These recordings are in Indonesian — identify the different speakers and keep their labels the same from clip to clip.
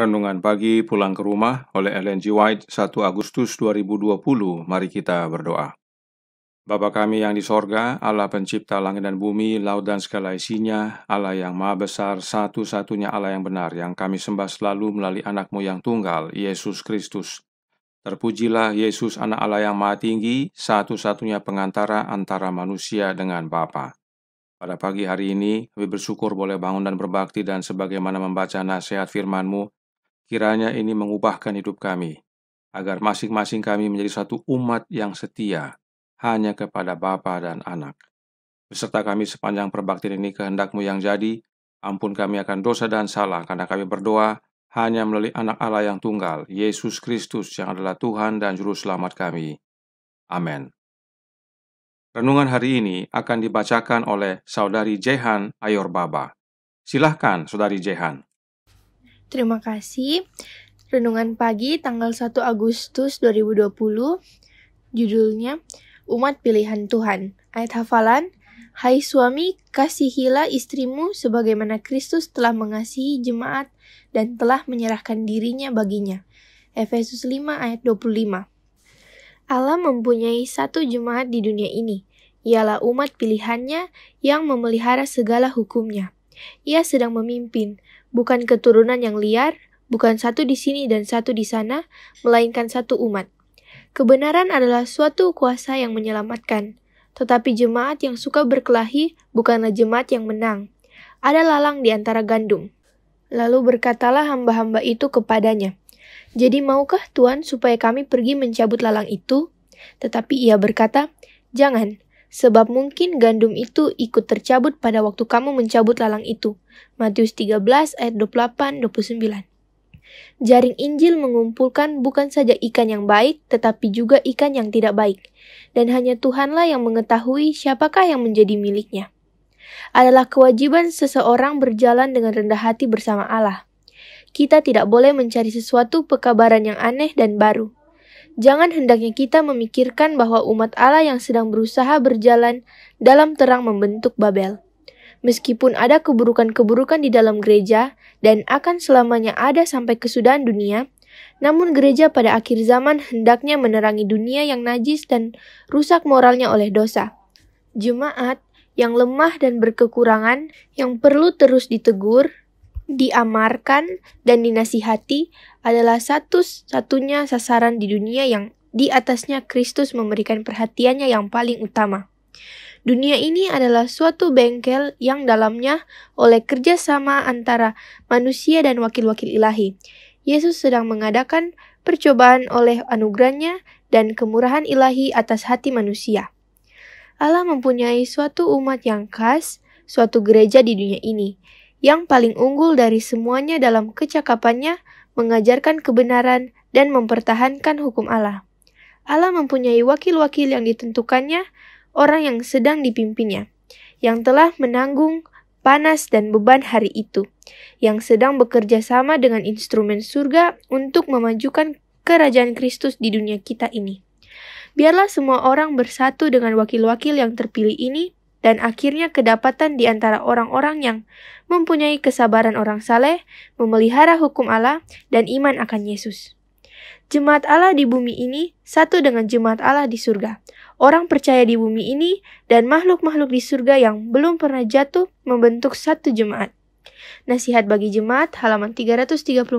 Speaker 1: Renungan pagi pulang ke rumah oleh Ellen G. White 1 Agustus 2020. Mari kita berdoa. Bapa kami yang di sorga, Allah pencipta langit dan bumi, laut dan segala isinya, Allah yang maha besar, satu-satunya Allah yang benar, yang kami sembah selalu melalui anakmu yang tunggal, Yesus Kristus. Terpujilah Yesus anak Allah yang maha tinggi, satu-satunya pengantara antara manusia dengan Bapa. Pada pagi hari ini, kami bersyukur boleh bangun dan berbakti dan sebagaimana membaca nasihat firman-Mu, Kiranya ini mengubahkan hidup kami, agar masing-masing kami menjadi satu umat yang setia hanya kepada Bapa dan Anak. Beserta kami sepanjang perbaktian ini kehendakmu yang jadi, ampun kami akan dosa dan salah, karena kami berdoa hanya melalui anak Allah yang tunggal, Yesus Kristus yang adalah Tuhan dan Juru Selamat kami. Amin. Renungan hari ini akan dibacakan oleh Saudari Jehan Ayorbaba. Silahkan, Saudari Jehan.
Speaker 2: Terima kasih. Renungan pagi tanggal 1 Agustus 2020. Judulnya Umat Pilihan Tuhan. Ayat hafalan Hai suami, kasihilah istrimu sebagaimana Kristus telah mengasihi jemaat dan telah menyerahkan dirinya baginya. Efesus 5 ayat 25. Allah mempunyai satu jemaat di dunia ini, ialah umat pilihannya yang memelihara segala hukumnya. Ia sedang memimpin, bukan keturunan yang liar, bukan satu di sini dan satu di sana, melainkan satu umat. Kebenaran adalah suatu kuasa yang menyelamatkan, tetapi jemaat yang suka berkelahi bukanlah jemaat yang menang. Ada lalang di antara gandum. Lalu berkatalah hamba-hamba itu kepadanya, Jadi maukah Tuhan supaya kami pergi mencabut lalang itu? Tetapi ia berkata, Jangan, sebab mungkin gandum itu ikut tercabut pada waktu kamu mencabut lalang itu. Matius 13 ayat 28-29 Jaring Injil mengumpulkan bukan saja ikan yang baik, tetapi juga ikan yang tidak baik. Dan hanya Tuhanlah yang mengetahui siapakah yang menjadi miliknya. Adalah kewajiban seseorang berjalan dengan rendah hati bersama Allah. Kita tidak boleh mencari sesuatu pekabaran yang aneh dan baru jangan hendaknya kita memikirkan bahwa umat Allah yang sedang berusaha berjalan dalam terang membentuk Babel. Meskipun ada keburukan-keburukan di dalam gereja dan akan selamanya ada sampai kesudahan dunia, namun gereja pada akhir zaman hendaknya menerangi dunia yang najis dan rusak moralnya oleh dosa. Jemaat yang lemah dan berkekurangan, yang perlu terus ditegur, diamarkan, dan dinasihati adalah satu-satunya sasaran di dunia yang di atasnya Kristus memberikan perhatiannya yang paling utama. Dunia ini adalah suatu bengkel yang dalamnya oleh kerjasama antara manusia dan wakil-wakil ilahi. Yesus sedang mengadakan percobaan oleh anugerahnya dan kemurahan ilahi atas hati manusia. Allah mempunyai suatu umat yang khas, suatu gereja di dunia ini, yang paling unggul dari semuanya dalam kecakapannya mengajarkan kebenaran dan mempertahankan hukum Allah. Allah mempunyai wakil-wakil yang ditentukannya, orang yang sedang dipimpinnya, yang telah menanggung panas dan beban hari itu, yang sedang bekerja sama dengan instrumen surga untuk memajukan kerajaan Kristus di dunia kita ini. Biarlah semua orang bersatu dengan wakil-wakil yang terpilih ini dan akhirnya kedapatan di antara orang-orang yang mempunyai kesabaran orang saleh, memelihara hukum Allah, dan iman akan Yesus. Jemaat Allah di bumi ini satu dengan jemaat Allah di surga. Orang percaya di bumi ini dan makhluk-makhluk di surga yang belum pernah jatuh membentuk satu jemaat. Nasihat bagi jemaat halaman 334-335.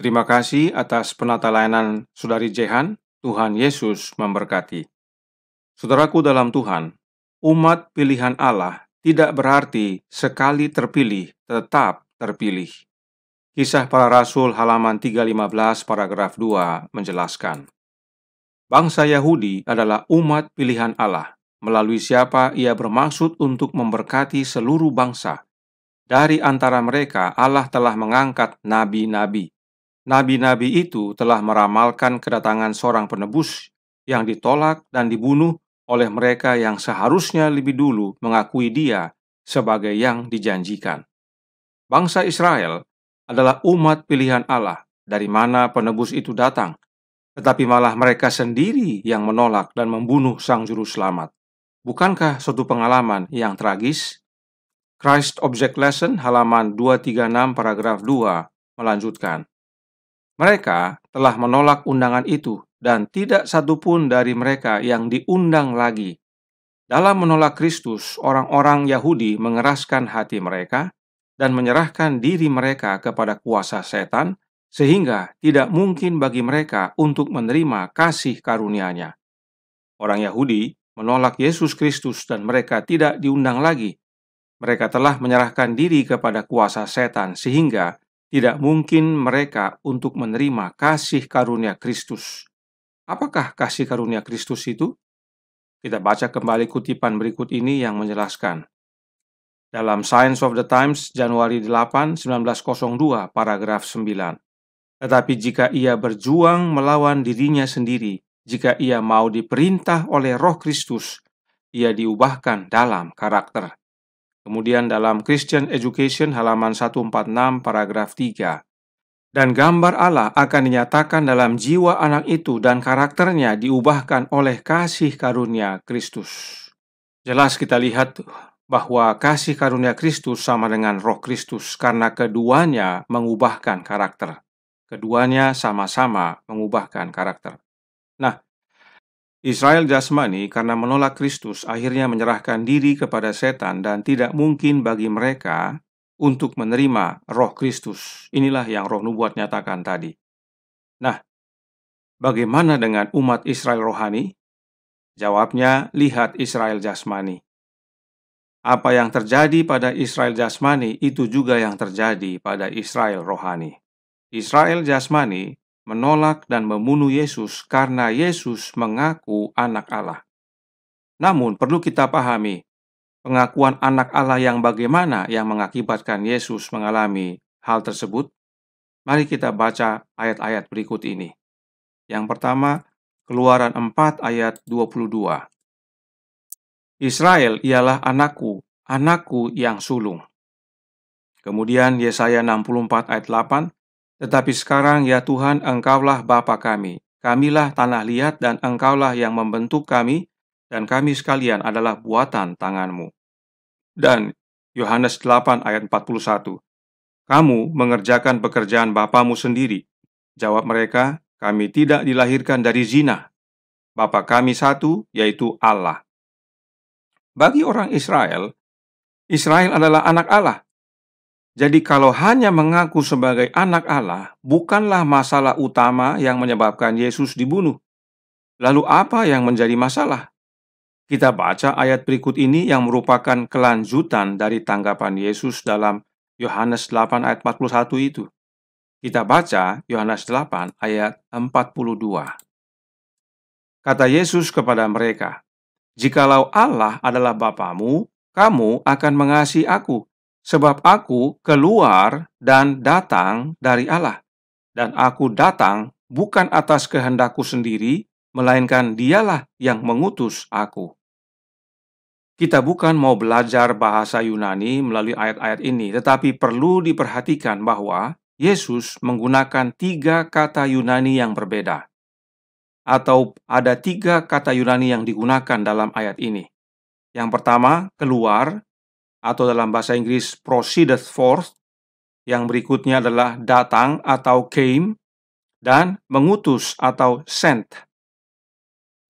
Speaker 1: Terima kasih atas penata layanan Saudari Jehan. Tuhan Yesus memberkati. Saudaraku dalam Tuhan, umat pilihan Allah tidak berarti sekali terpilih tetap terpilih. Kisah para Rasul halaman 315 paragraf 2 menjelaskan. Bangsa Yahudi adalah umat pilihan Allah, melalui siapa ia bermaksud untuk memberkati seluruh bangsa. Dari antara mereka Allah telah mengangkat nabi-nabi. Nabi-nabi itu telah meramalkan kedatangan seorang penebus yang ditolak dan dibunuh oleh mereka yang seharusnya lebih dulu mengakui Dia sebagai yang dijanjikan. Bangsa Israel adalah umat pilihan Allah, dari mana penebus itu datang, tetapi malah mereka sendiri yang menolak dan membunuh Sang Juru Selamat. Bukankah suatu pengalaman yang tragis? Christ Object Lesson halaman 236 paragraf 2 melanjutkan. Mereka telah menolak undangan itu dan tidak satupun dari mereka yang diundang lagi. Dalam menolak Kristus, orang-orang Yahudi mengeraskan hati mereka dan menyerahkan diri mereka kepada kuasa setan, sehingga tidak mungkin bagi mereka untuk menerima kasih karunia-Nya. Orang Yahudi menolak Yesus Kristus, dan mereka tidak diundang lagi. Mereka telah menyerahkan diri kepada kuasa setan, sehingga tidak mungkin mereka untuk menerima kasih karunia Kristus. Apakah kasih karunia Kristus itu? Kita baca kembali kutipan berikut ini yang menjelaskan. Dalam Science of the Times, Januari 8, 1902, paragraf 9. Tetapi jika ia berjuang melawan dirinya sendiri, jika ia mau diperintah oleh roh Kristus, ia diubahkan dalam karakter. Kemudian dalam Christian Education halaman 146 paragraf 3 dan gambar Allah akan dinyatakan dalam jiwa anak itu dan karakternya diubahkan oleh kasih karunia Kristus. Jelas kita lihat bahwa kasih karunia Kristus sama dengan roh Kristus karena keduanya mengubahkan karakter. Keduanya sama-sama mengubahkan karakter. Nah, Israel jasmani karena menolak Kristus akhirnya menyerahkan diri kepada setan dan tidak mungkin bagi mereka untuk menerima roh Kristus. Inilah yang roh nubuat nyatakan tadi. Nah, bagaimana dengan umat Israel rohani? Jawabnya, lihat Israel jasmani. Apa yang terjadi pada Israel jasmani itu juga yang terjadi pada Israel rohani. Israel jasmani menolak dan membunuh Yesus karena Yesus mengaku anak Allah. Namun perlu kita pahami pengakuan anak Allah yang bagaimana yang mengakibatkan Yesus mengalami hal tersebut? Mari kita baca ayat-ayat berikut ini. Yang pertama, Keluaran 4 ayat 22. Israel ialah anakku, anakku yang sulung. Kemudian Yesaya 64 ayat 8, tetapi sekarang ya Tuhan engkaulah Bapa kami, kamilah tanah liat dan engkaulah yang membentuk kami, dan kami sekalian adalah buatan tanganmu. Dan Yohanes 8 ayat 41, Kamu mengerjakan pekerjaan Bapamu sendiri. Jawab mereka, kami tidak dilahirkan dari zina. Bapa kami satu, yaitu Allah. Bagi orang Israel, Israel adalah anak Allah. Jadi kalau hanya mengaku sebagai anak Allah, bukanlah masalah utama yang menyebabkan Yesus dibunuh. Lalu apa yang menjadi masalah? Kita baca ayat berikut ini yang merupakan kelanjutan dari tanggapan Yesus dalam Yohanes 8 ayat 41 itu. Kita baca Yohanes 8 ayat 42. Kata Yesus kepada mereka, Jikalau Allah adalah Bapamu, kamu akan mengasihi aku, sebab aku keluar dan datang dari Allah. Dan aku datang bukan atas kehendakku sendiri, melainkan dialah yang mengutus aku. Kita bukan mau belajar bahasa Yunani melalui ayat-ayat ini, tetapi perlu diperhatikan bahwa Yesus menggunakan tiga kata Yunani yang berbeda, atau ada tiga kata Yunani yang digunakan dalam ayat ini. Yang pertama, keluar, atau dalam bahasa Inggris proceeded forth, yang berikutnya adalah datang atau came, dan mengutus atau sent.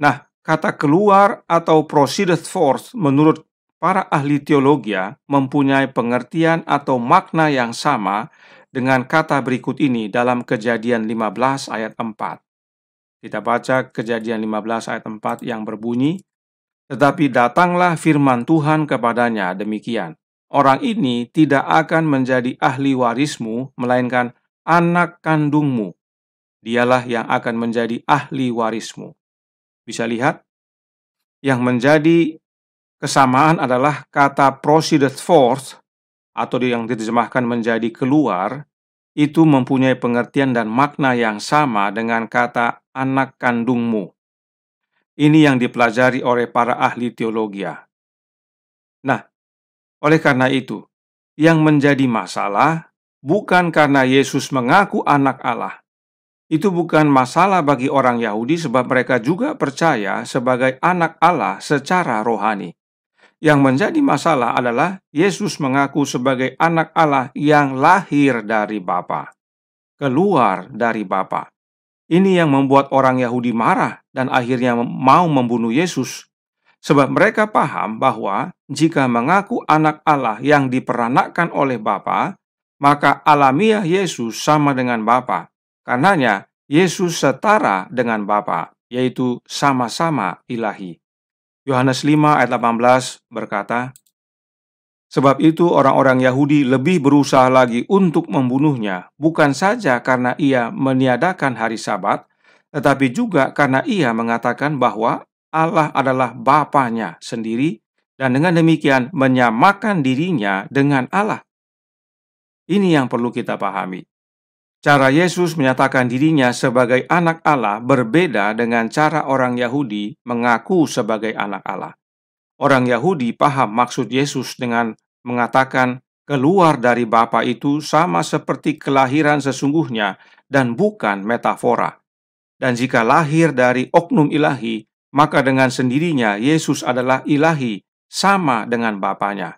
Speaker 1: Nah, Kata keluar atau proceeded forth menurut para ahli teologi ya, mempunyai pengertian atau makna yang sama dengan kata berikut ini dalam kejadian 15 ayat 4. Kita baca kejadian 15 ayat 4 yang berbunyi, Tetapi datanglah firman Tuhan kepadanya demikian, Orang ini tidak akan menjadi ahli warismu, melainkan anak kandungmu. Dialah yang akan menjadi ahli warismu bisa lihat. Yang menjadi kesamaan adalah kata proceeded forth atau yang diterjemahkan menjadi keluar itu mempunyai pengertian dan makna yang sama dengan kata anak kandungmu. Ini yang dipelajari oleh para ahli teologi. Nah, oleh karena itu, yang menjadi masalah bukan karena Yesus mengaku anak Allah, itu bukan masalah bagi orang Yahudi sebab mereka juga percaya sebagai anak Allah secara rohani. Yang menjadi masalah adalah Yesus mengaku sebagai anak Allah yang lahir dari Bapa, keluar dari Bapa. Ini yang membuat orang Yahudi marah dan akhirnya mau membunuh Yesus. Sebab mereka paham bahwa jika mengaku anak Allah yang diperanakkan oleh Bapa, maka alamiah Yesus sama dengan Bapa Karenanya, Yesus setara dengan Bapa, yaitu sama-sama ilahi. Yohanes 5 ayat 18 berkata, Sebab itu orang-orang Yahudi lebih berusaha lagi untuk membunuhnya, bukan saja karena ia meniadakan hari sabat, tetapi juga karena ia mengatakan bahwa Allah adalah Bapaknya sendiri, dan dengan demikian menyamakan dirinya dengan Allah. Ini yang perlu kita pahami. Cara Yesus menyatakan dirinya sebagai anak Allah berbeda dengan cara orang Yahudi mengaku sebagai anak Allah. Orang Yahudi paham maksud Yesus dengan mengatakan keluar dari Bapa itu sama seperti kelahiran sesungguhnya dan bukan metafora. Dan jika lahir dari oknum ilahi, maka dengan sendirinya Yesus adalah ilahi sama dengan Bapaknya.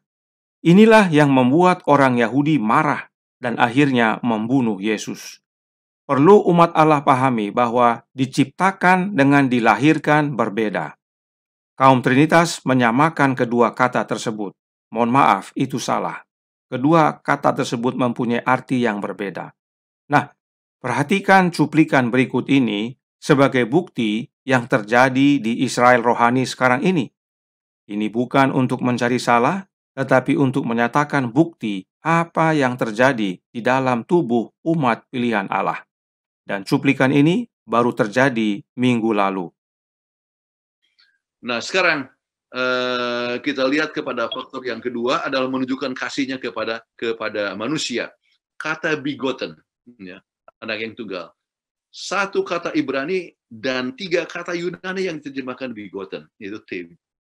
Speaker 1: Inilah yang membuat orang Yahudi marah dan akhirnya membunuh Yesus. Perlu umat Allah pahami bahwa diciptakan dengan dilahirkan berbeda. Kaum Trinitas menyamakan kedua kata tersebut. Mohon maaf, itu salah. Kedua kata tersebut mempunyai arti yang berbeda. Nah, perhatikan cuplikan berikut ini sebagai bukti yang terjadi di Israel rohani sekarang ini. Ini bukan untuk mencari salah, tetapi untuk menyatakan bukti apa yang terjadi di dalam tubuh umat pilihan Allah. Dan cuplikan ini baru terjadi minggu lalu.
Speaker 3: Nah, sekarang eh, kita lihat kepada faktor yang kedua adalah menunjukkan kasihnya kepada kepada manusia. Kata bigotten, ya, anak yang tunggal. Satu kata Ibrani dan tiga kata Yunani yang diterjemahkan bigotten, yaitu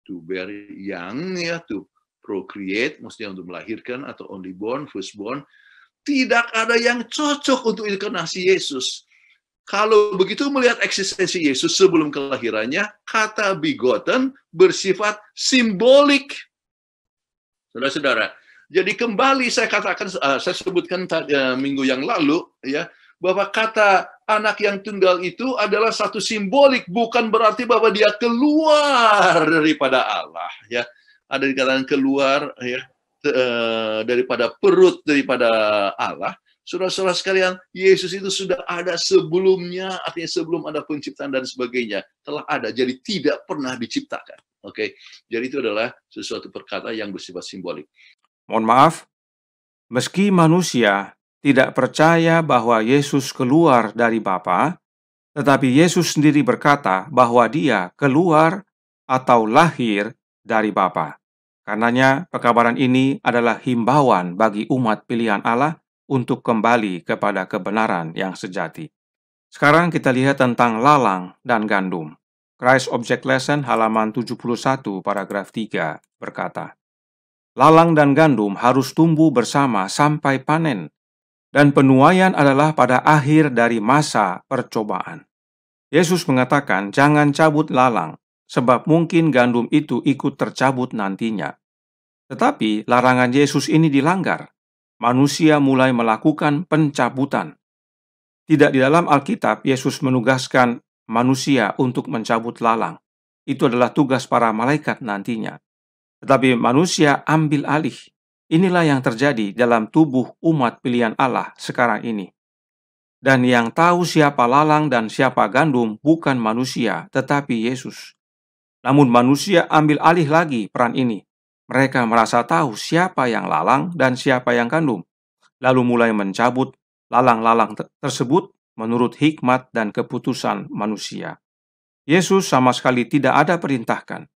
Speaker 3: to bear young, ya, to procreate, maksudnya untuk melahirkan atau only born, first born, tidak ada yang cocok untuk inkarnasi Yesus. Kalau begitu melihat eksistensi Yesus sebelum kelahirannya, kata begotten bersifat simbolik. Saudara-saudara, jadi kembali saya katakan, eh, saya sebutkan eh, minggu yang lalu, ya bahwa kata anak yang tunggal itu adalah satu simbolik, bukan berarti bahwa dia keluar daripada Allah. Ya, ada di kalangan keluar ya te, uh, daripada perut daripada Allah. Saudara-saudara sekalian, Yesus itu sudah ada sebelumnya, artinya sebelum ada penciptaan dan sebagainya, telah ada, jadi tidak pernah diciptakan.
Speaker 1: Oke, okay? jadi itu adalah sesuatu perkata yang bersifat simbolik. Mohon maaf, meski manusia tidak percaya bahwa Yesus keluar dari Bapa, tetapi Yesus sendiri berkata bahwa Dia keluar atau lahir dari Bapak. Karenanya, pekabaran ini adalah himbauan bagi umat pilihan Allah untuk kembali kepada kebenaran yang sejati. Sekarang kita lihat tentang lalang dan gandum. Christ Object Lesson halaman 71 paragraf 3 berkata, Lalang dan gandum harus tumbuh bersama sampai panen, dan penuaian adalah pada akhir dari masa percobaan. Yesus mengatakan, jangan cabut lalang, sebab mungkin gandum itu ikut tercabut nantinya. Tetapi larangan Yesus ini dilanggar. Manusia mulai melakukan pencabutan. Tidak di dalam Alkitab, Yesus menugaskan manusia untuk mencabut lalang. Itu adalah tugas para malaikat nantinya. Tetapi manusia ambil alih. Inilah yang terjadi dalam tubuh umat pilihan Allah sekarang ini dan yang tahu siapa lalang dan siapa gandum bukan manusia, tetapi Yesus. Namun manusia ambil alih lagi peran ini. Mereka merasa tahu siapa yang lalang dan siapa yang kandung, lalu mulai mencabut lalang-lalang tersebut menurut hikmat dan keputusan manusia. Yesus sama sekali tidak ada perintahkan.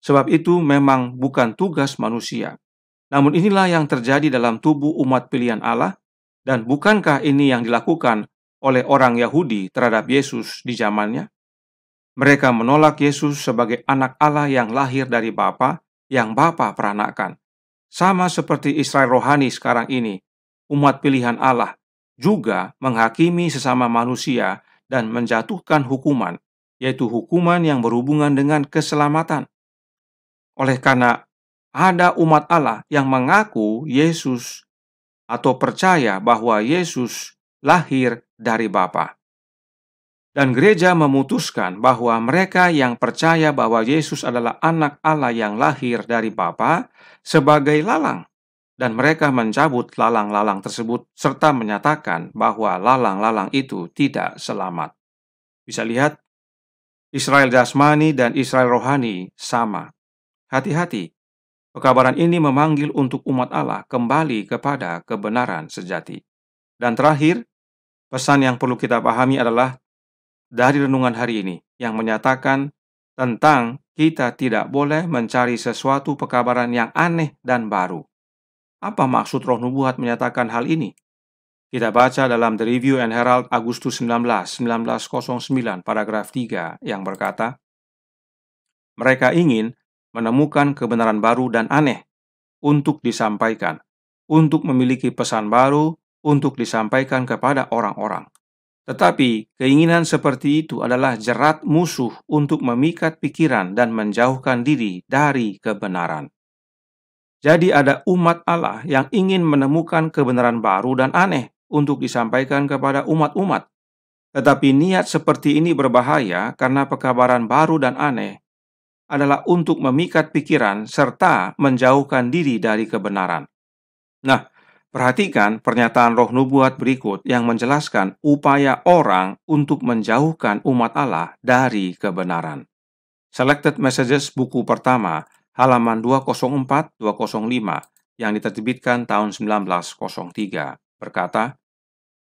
Speaker 1: Sebab itu memang bukan tugas manusia. Namun inilah yang terjadi dalam tubuh umat pilihan Allah dan bukankah ini yang dilakukan oleh orang Yahudi terhadap Yesus di zamannya? Mereka menolak Yesus sebagai anak Allah yang lahir dari Bapa, yang Bapa peranakan. Sama seperti Israel rohani sekarang ini, umat pilihan Allah juga menghakimi sesama manusia dan menjatuhkan hukuman, yaitu hukuman yang berhubungan dengan keselamatan. Oleh karena ada umat Allah yang mengaku Yesus atau percaya bahwa Yesus lahir dari Bapa. Dan gereja memutuskan bahwa mereka yang percaya bahwa Yesus adalah anak Allah yang lahir dari Bapa sebagai lalang dan mereka mencabut lalang-lalang tersebut serta menyatakan bahwa lalang-lalang itu tidak selamat. Bisa lihat Israel jasmani dan Israel rohani sama. Hati-hati. Pekabaran ini memanggil untuk umat Allah kembali kepada kebenaran sejati. Dan terakhir, pesan yang perlu kita pahami adalah dari renungan hari ini yang menyatakan tentang kita tidak boleh mencari sesuatu pekabaran yang aneh dan baru. Apa maksud roh nubuat menyatakan hal ini? Kita baca dalam The Review and Herald Agustus 19, 1909, paragraf 3 yang berkata, Mereka ingin menemukan kebenaran baru dan aneh untuk disampaikan, untuk memiliki pesan baru untuk disampaikan kepada orang-orang. Tetapi keinginan seperti itu adalah jerat musuh untuk memikat pikiran dan menjauhkan diri dari kebenaran. Jadi, ada umat Allah yang ingin menemukan kebenaran baru dan aneh untuk disampaikan kepada umat-umat. Tetapi niat seperti ini berbahaya karena pekabaran baru dan aneh adalah untuk memikat pikiran serta menjauhkan diri dari kebenaran. Nah, Perhatikan pernyataan roh nubuat berikut yang menjelaskan upaya orang untuk menjauhkan umat Allah dari kebenaran. Selected Messages buku pertama, halaman 204-205 yang diterbitkan tahun 1903 berkata,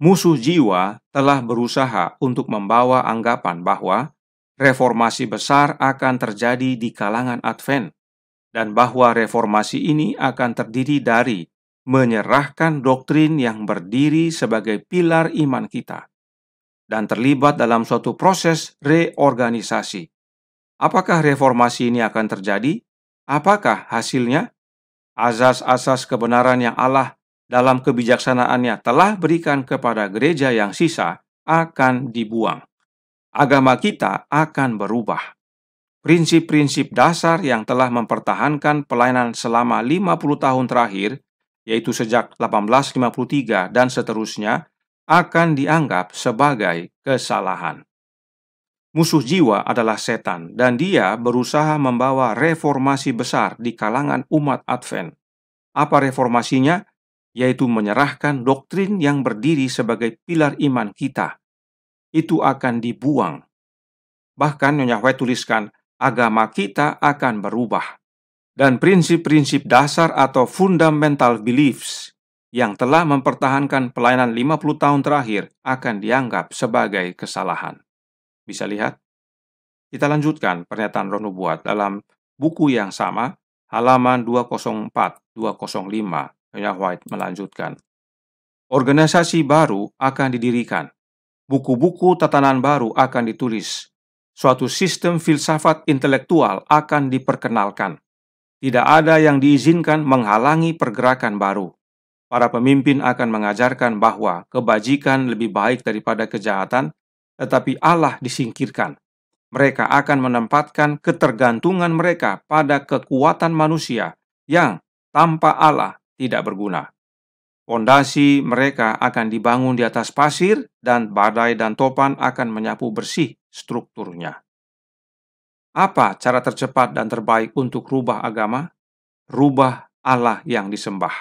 Speaker 1: Musuh jiwa telah berusaha untuk membawa anggapan bahwa reformasi besar akan terjadi di kalangan Advent dan bahwa reformasi ini akan terdiri dari menyerahkan doktrin yang berdiri sebagai pilar iman kita dan terlibat dalam suatu proses reorganisasi. Apakah reformasi ini akan terjadi? Apakah hasilnya? Azas-azas kebenaran yang Allah dalam kebijaksanaannya telah berikan kepada gereja yang sisa akan dibuang. Agama kita akan berubah. Prinsip-prinsip dasar yang telah mempertahankan pelayanan selama 50 tahun terakhir yaitu sejak 1853 dan seterusnya, akan dianggap sebagai kesalahan. Musuh jiwa adalah setan, dan dia berusaha membawa reformasi besar di kalangan umat Advent. Apa reformasinya? Yaitu menyerahkan doktrin yang berdiri sebagai pilar iman kita. Itu akan dibuang. Bahkan Nyonya Hwe tuliskan, agama kita akan berubah dan prinsip-prinsip dasar atau fundamental beliefs yang telah mempertahankan pelayanan 50 tahun terakhir akan dianggap sebagai kesalahan. Bisa lihat? Kita lanjutkan pernyataan Roh Nubuat dalam buku yang sama, halaman 204-205. Nyonya White melanjutkan. Organisasi baru akan didirikan. Buku-buku tatanan baru akan ditulis. Suatu sistem filsafat intelektual akan diperkenalkan tidak ada yang diizinkan menghalangi pergerakan baru. Para pemimpin akan mengajarkan bahwa kebajikan lebih baik daripada kejahatan, tetapi Allah disingkirkan. Mereka akan menempatkan ketergantungan mereka pada kekuatan manusia yang tanpa Allah tidak berguna. Pondasi mereka akan dibangun di atas pasir, dan badai dan topan akan menyapu bersih strukturnya. Apa cara tercepat dan terbaik untuk rubah agama? Rubah Allah yang disembah.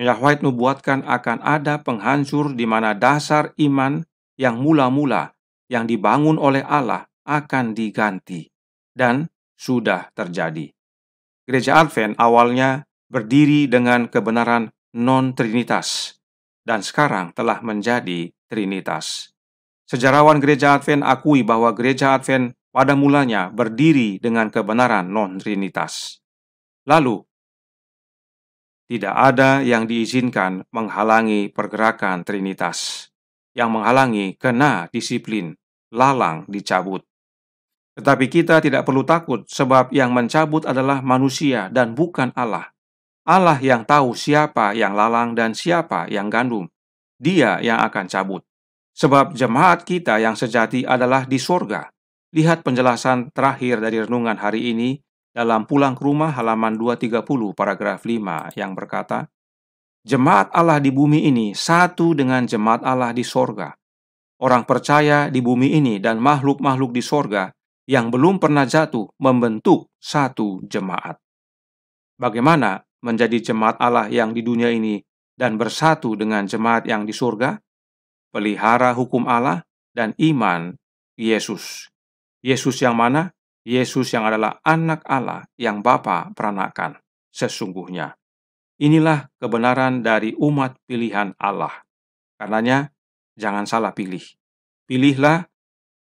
Speaker 1: Yahweh nubuatkan akan ada penghancur di mana dasar iman yang mula-mula yang dibangun oleh Allah akan diganti dan sudah terjadi. Gereja Advent awalnya berdiri dengan kebenaran non-trinitas dan sekarang telah menjadi trinitas. Sejarawan Gereja Advent akui bahwa Gereja Advent pada mulanya berdiri dengan kebenaran non-trinitas. Lalu, tidak ada yang diizinkan menghalangi pergerakan Trinitas, yang menghalangi kena disiplin, lalang dicabut. Tetapi kita tidak perlu takut sebab yang mencabut adalah manusia dan bukan Allah. Allah yang tahu siapa yang lalang dan siapa yang gandum. Dia yang akan cabut. Sebab jemaat kita yang sejati adalah di sorga. Lihat penjelasan terakhir dari renungan hari ini dalam Pulang ke Rumah halaman 230 paragraf 5 yang berkata, Jemaat Allah di bumi ini satu dengan jemaat Allah di sorga. Orang percaya di bumi ini dan makhluk-makhluk di sorga yang belum pernah jatuh membentuk satu jemaat. Bagaimana menjadi jemaat Allah yang di dunia ini dan bersatu dengan jemaat yang di surga? Pelihara hukum Allah dan iman Yesus Yesus yang mana? Yesus yang adalah anak Allah yang Bapa peranakan. Sesungguhnya, inilah kebenaran dari umat pilihan Allah. Karenanya, jangan salah pilih. Pilihlah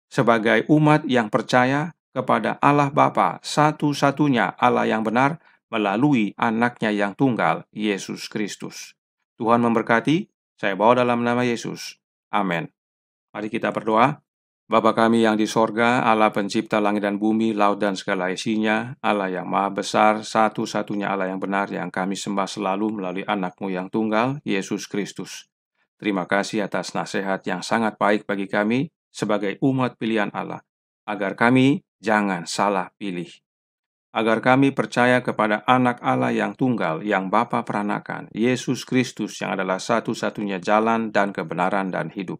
Speaker 1: sebagai umat yang percaya kepada Allah Bapa satu-satunya Allah yang benar melalui anaknya yang tunggal, Yesus Kristus. Tuhan memberkati, saya bawa dalam nama Yesus. Amin. Mari kita berdoa. Bapa kami yang di sorga, Allah pencipta langit dan bumi, laut dan segala isinya, Allah yang maha besar, satu-satunya Allah yang benar yang kami sembah selalu melalui anakmu yang tunggal, Yesus Kristus. Terima kasih atas nasihat yang sangat baik bagi kami sebagai umat pilihan Allah, agar kami jangan salah pilih. Agar kami percaya kepada anak Allah yang tunggal, yang Bapa peranakan, Yesus Kristus yang adalah satu-satunya jalan dan kebenaran dan hidup.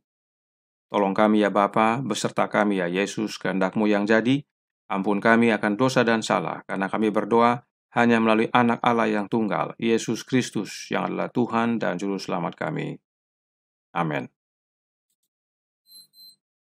Speaker 1: Tolong kami ya Bapa, beserta kami ya Yesus, kehendakmu yang jadi, ampun kami akan dosa dan salah, karena kami berdoa hanya melalui anak Allah yang tunggal, Yesus Kristus, yang adalah Tuhan dan Juru Selamat kami. Amin.